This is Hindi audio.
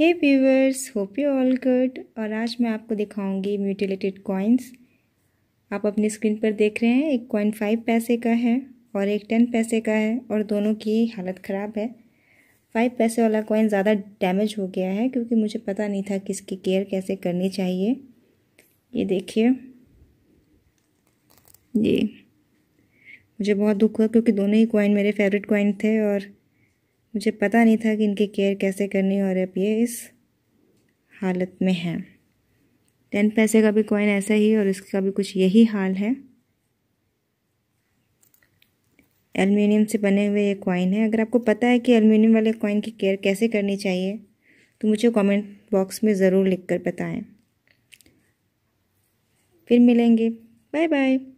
hey viewers hope you all good और आज मैं आपको दिखाऊंगी म्यूटिलेटेड कॉइन्स आप अपनी स्क्रीन पर देख रहे हैं एक कॉइन फाइव पैसे का है और एक टेन पैसे का है और दोनों की हालत ख़राब है फाइव पैसे वाला कॉइन ज़्यादा डैमेज हो गया है क्योंकि मुझे पता नहीं था कि इसकी केयर कैसे करनी चाहिए ये देखिए जी मुझे बहुत दुख हुआ क्योंकि दोनों ही कॉइन मेरे फेवरेट कॉइन थे और मुझे पता नहीं था कि इनकी केयर कैसे करनी और अब ये इस हालत में है टेन पैसे का भी कॉइन ऐसा ही और इसका भी कुछ यही हाल है एलमिनियम से बने हुए ये कॉइन है अगर आपको पता है कि एलमिनियम वाले कॉइन की केयर कैसे करनी चाहिए तो मुझे कमेंट बॉक्स में ज़रूर लिखकर बताएं फिर मिलेंगे बाय बाय